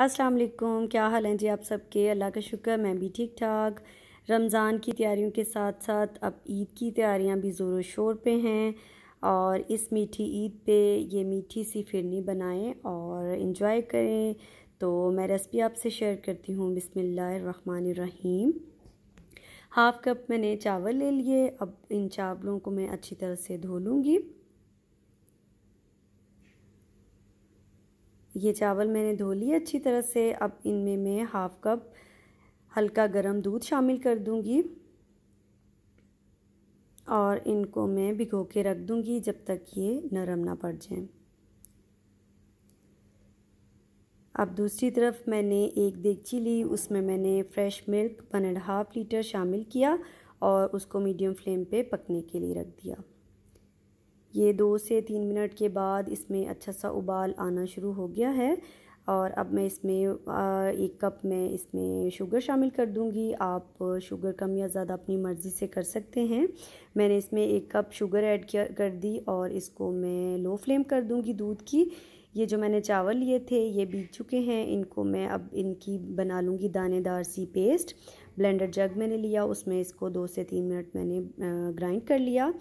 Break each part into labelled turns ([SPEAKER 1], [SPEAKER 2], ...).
[SPEAKER 1] अस्सलाम वालेकुम क्या हाल है जी आप सबके अल्लाह का शुक्र मैं भी ठीक ठाक रमज़ान की तैयारियों के साथ साथ अब ईद की तैयारियां भी ज़ोर शोर पे हैं और इस मीठी ईद पे ये मीठी सी फिरनी बनाएं और इन्जॉय करें तो मैं रेसिपी आपसे शेयर करती हूँ बिसमीम हाफ़ कप मैंने चावल ले लिए अब इन चावलों को मैं अच्छी तरह से धो लूँगी ये चावल मैंने धो लिए अच्छी तरह से अब इनमें मैं हाफ़ कप हल्का गरम दूध शामिल कर दूंगी और इनको मैं भिगो के रख दूँगी जब तक ये नरम ना पड़ जाएं। अब दूसरी तरफ मैंने एक देगची ली उसमें मैंने fresh milk one and half litre शामिल किया और उसको मीडियम फ्लेम पे पकने के लिए रख दिया ये दो से तीन मिनट के बाद इसमें अच्छा सा उबाल आना शुरू हो गया है और अब मैं इसमें एक कप मैं इसमें शुगर शामिल कर दूंगी आप शुगर कम या ज़्यादा अपनी मर्ज़ी से कर सकते हैं मैंने इसमें एक कप शुगर ऐड किया कर दी और इसको मैं लो फ्लेम कर दूंगी दूध की ये जो मैंने चावल लिए थे ये बीत चुके हैं इनको मैं अब इनकी बना लूँगी दानेदार सी पेस्ट ब्लेंडर जग मैंने लिया उसमें इसको दो से तीन मिनट मैंने ग्राइंड कर लिया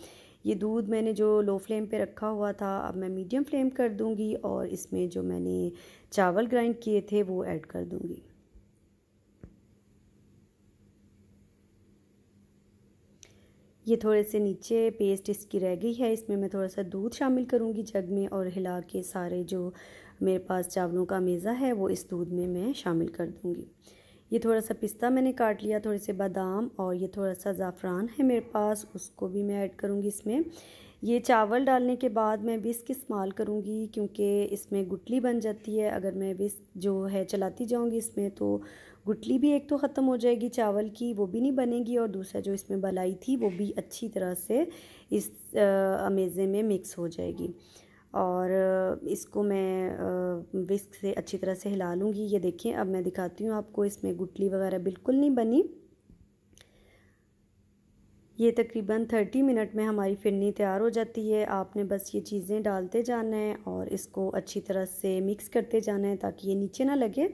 [SPEAKER 1] ये दूध मैंने जो लो फ्लेम पे रखा हुआ था अब मैं मीडियम फ्लेम कर दूँगी और इसमें जो मैंने चावल ग्राइंड किए थे वो ऐड कर दूँगी ये थोड़े से नीचे पेस्ट इसकी रह गई है इसमें मैं थोड़ा सा दूध शामिल करूँगी जग में और हिला के सारे जो मेरे पास चावलों का मेज़ा है वो इस दूध में मैं शामिल कर दूँगी ये थोड़ा सा पिस्ता मैंने काट लिया थोड़े से बादाम और ये थोड़ा सा ज़ाफ़रान है मेरे पास उसको भी मैं ऐड करूँगी इसमें ये चावल डालने के बाद मैं विस्क इस्तेमाल करूँगी क्योंकि इसमें गुटली बन जाती है अगर मैं विस्क जो है चलाती जाऊँगी इसमें तो गुटली भी एक तो ख़त्म हो जाएगी चावल की वो भी नहीं बनेगी और दूसरा जो इसमें बलाई थी वो भी अच्छी तरह से इस अमेज़े में मिक्स हो जाएगी और इसको मैं विस्क से अच्छी तरह से हिला लूँगी ये देखें अब मैं दिखाती हूँ आपको इसमें गुटली वगैरह बिल्कुल नहीं बनी ये तकरीबन थर्टी मिनट में हमारी फिरनी तैयार हो जाती है आपने बस ये चीज़ें डालते जाना है और इसको अच्छी तरह से मिक्स करते जाना है ताकि ये नीचे ना लगे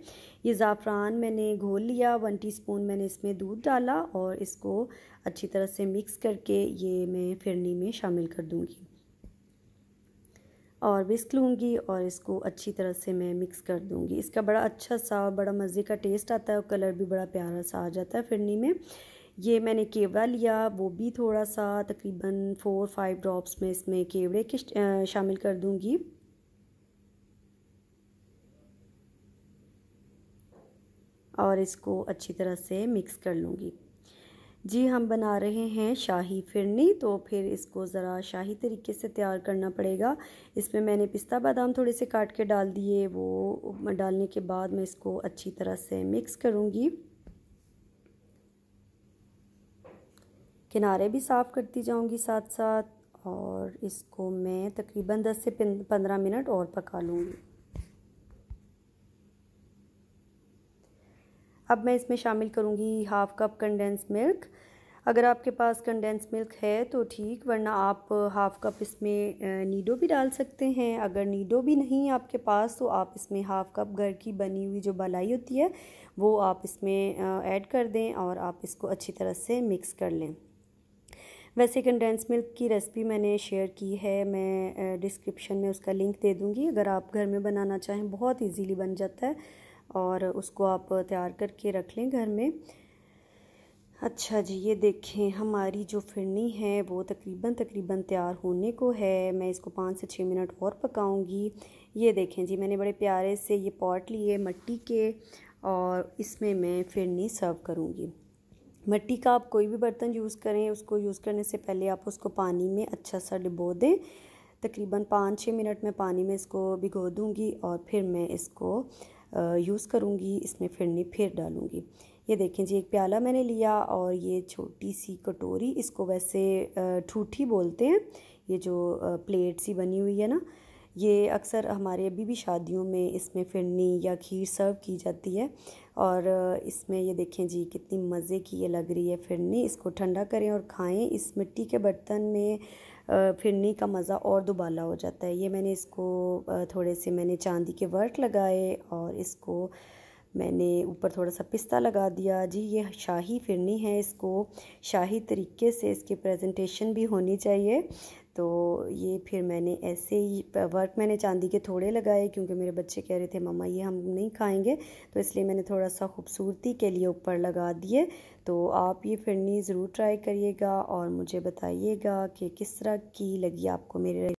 [SPEAKER 1] ये ज़ाफ़रान मैंने घोल लिया वन टीस्पून मैंने इसमें दूध डाला और इसको अच्छी तरह से मिक्स करके ये मैं फिरनी में शामिल कर दूँगी और विस्क लूँगी और इसको अच्छी तरह से मैं मिक्स कर दूँगी इसका बड़ा अच्छा सा बड़ा मज़े का टेस्ट आता है और कलर भी बड़ा प्यारा सा आ जाता है फिरनी में ये मैंने केवड़ा लिया वो भी थोड़ा सा तकरीबन फ़ोर फाइव ड्रॉप्स में इसमें केवड़े के शामिल कर दूँगी और इसको अच्छी तरह से मिक्स कर लूँगी जी हम बना रहे हैं शाही फिरनी तो फिर इसको ज़रा शाही तरीके से तैयार करना पड़ेगा इसमें मैंने पिस्ता बादाम थोड़े से काट के डाल दिए वो डालने के बाद मैं इसको अच्छी तरह से मिक्स करूँगी किनारे भी साफ़ करती जाऊँगी साथ साथ और इसको मैं तकरीबन 10 से 15 मिनट और पका लूँगी अब मैं इसमें शामिल करूँगी हाफ़ कप कंडेंस मिल्क अगर आपके पास कंडेंस मिल्क है तो ठीक वरना आप हाफ़ कप इसमें नीडो भी डाल सकते हैं अगर नीडो भी नहीं है आपके पास तो आप इसमें हाफ़ कप घर की बनी हुई जो भलाई होती है वो आप इसमें ऐड कर दें और आप इसको अच्छी तरह से मिक्स कर लें वैसे कंडेंस मिल्क की रेसिपी मैंने शेयर की है मैं डिस्क्रिप्शन में उसका लिंक दे दूँगी अगर आप घर में बनाना चाहें बहुत ईजीली बन जाता है और उसको आप तैयार करके रख लें घर में अच्छा जी ये देखें हमारी जो फिरनी है वो तकरीबन तकरीबन तैयार होने को है मैं इसको पाँच से छः मिनट और पकाऊंगी ये देखें जी मैंने बड़े प्यारे से ये पॉट लिए मट्टी के और इसमें मैं फिरनी सर्व करूँगी मट्टी का आप कोई भी बर्तन यूज़ करें उसको यूज़ करने से पहले आप उसको पानी में अच्छा सा डिबो दें तकरीबन पाँच छः मिनट में पानी में इसको भिगो दूँगी और फिर मैं इसको यूज़ करूँगी इसमें फिरनी फिर डालूँगी ये देखें जी एक प्याला मैंने लिया और ये छोटी सी कटोरी इसको वैसे ठूठी बोलते हैं ये जो प्लेट सी बनी हुई है ना ये अक्सर हमारे अभी भी शादियों में इसमें फिरनी या खीर सर्व की जाती है और इसमें ये देखें जी कितनी मज़े की ये लग रही है फिरनी इसको ठंडा करें और खाएं इस मिट्टी के बर्तन में फिरनी का मज़ा और दुबाला हो जाता है ये मैंने इसको थोड़े से मैंने चांदी के वर्क लगाए और इसको मैंने ऊपर थोड़ा सा पिस्ता लगा दिया जी ये शाही फिरनी है इसको शाही तरीके से इसकी प्रेजेंटेशन भी होनी चाहिए तो ये फिर मैंने ऐसे ही वर्क मैंने चांदी के थोड़े लगाए क्योंकि मेरे बच्चे कह रहे थे मम्मा ये हम नहीं खाएंगे तो इसलिए मैंने थोड़ा सा खूबसूरती के लिए ऊपर लगा दिए तो आप ये फिरनी ज़रूर ट्राई करिएगा और मुझे बताइएगा कि किस तरह की लगी आपको मेरे